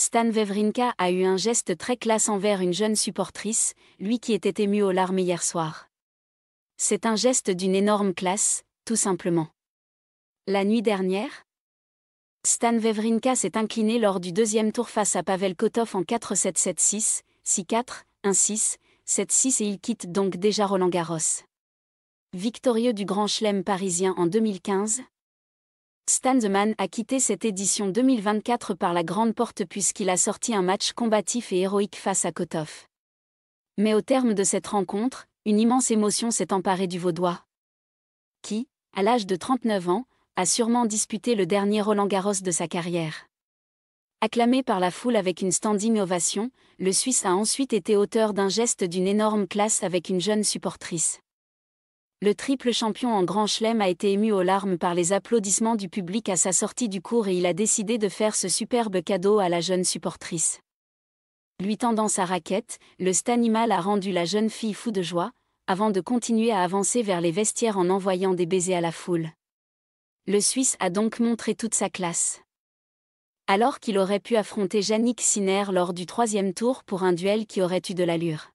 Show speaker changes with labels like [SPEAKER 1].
[SPEAKER 1] Stan Wawrinka a eu un geste très classe envers une jeune supportrice, lui qui était ému aux larmes hier soir. C'est un geste d'une énorme classe, tout simplement. La nuit dernière, Stan Wawrinka s'est incliné lors du deuxième tour face à Pavel Kotov en 4-7-7-6, 6-4, 1-6, 7-6 et il quitte donc déjà Roland Garros. Victorieux du Grand Chelem parisien en 2015, Stan a quitté cette édition 2024 par la grande porte puisqu'il a sorti un match combatif et héroïque face à Kotov. Mais au terme de cette rencontre, une immense émotion s'est emparée du Vaudois. Qui, à l'âge de 39 ans, a sûrement disputé le dernier Roland Garros de sa carrière. Acclamé par la foule avec une standing ovation, le Suisse a ensuite été auteur d'un geste d'une énorme classe avec une jeune supportrice le triple champion en Grand Chelem a été ému aux larmes par les applaudissements du public à sa sortie du cours et il a décidé de faire ce superbe cadeau à la jeune supportrice. Lui tendant sa raquette, le stanimal a rendu la jeune fille fou de joie, avant de continuer à avancer vers les vestiaires en envoyant des baisers à la foule. Le Suisse a donc montré toute sa classe. Alors qu'il aurait pu affronter Yannick Sinner lors du troisième tour pour un duel qui aurait eu de l'allure.